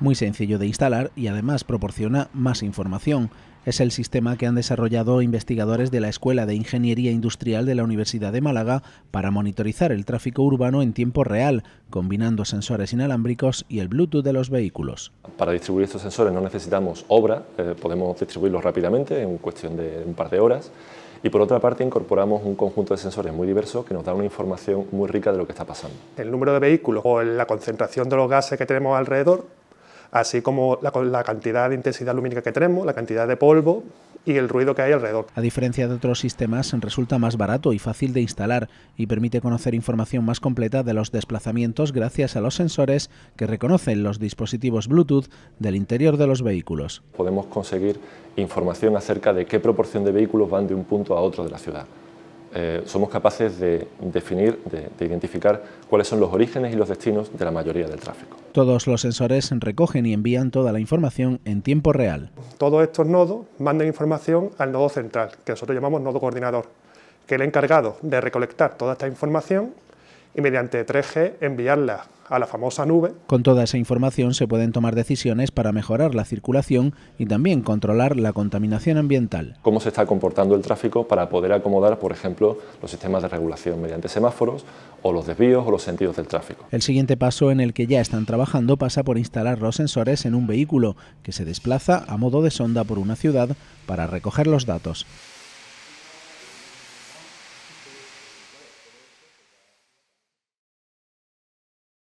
muy sencillo de instalar y además proporciona más información. Es el sistema que han desarrollado investigadores de la Escuela de Ingeniería Industrial de la Universidad de Málaga para monitorizar el tráfico urbano en tiempo real, combinando sensores inalámbricos y el Bluetooth de los vehículos. Para distribuir estos sensores no necesitamos obra, eh, podemos distribuirlos rápidamente en cuestión de un par de horas. Y por otra parte incorporamos un conjunto de sensores muy diversos que nos da una información muy rica de lo que está pasando. El número de vehículos o la concentración de los gases que tenemos alrededor así como la, cantidad de intensidad lumínica que tenemos, la cantidad de polvo y el ruido que hay alrededor. A diferencia de otros sistemas, resulta más barato y fácil de instalar y permite conocer información más completa de los desplazamientos gracias a los sensores que reconocen los dispositivos Bluetooth del interior de los vehículos. Podemos conseguir información acerca de qué proporción de vehículos van de un punto a otro de la ciudad. Eh, somos capaces de definir, de, identificar cuáles son los orígenes y los destinos de la mayoría del tráfico. Todos los sensores recogen y envían toda la información en tiempo real. Todos estos nodos mandan información al nodo central, que nosotros llamamos nodo coordinador, que es el encargado de recolectar toda esta información y mediante 3G enviarla a la famosa nube. Con toda esa información se pueden tomar decisiones para mejorar la circulación y también controlar la contaminación ambiental. Cómo se está comportando el tráfico para poder acomodar, por ejemplo, los sistemas de regulación mediante semáforos o los desvíos o los sentidos del tráfico. El siguiente paso en el que ya están trabajando pasa por instalar los sensores en un vehículo que se desplaza a modo de sonda por una ciudad para recoger los datos.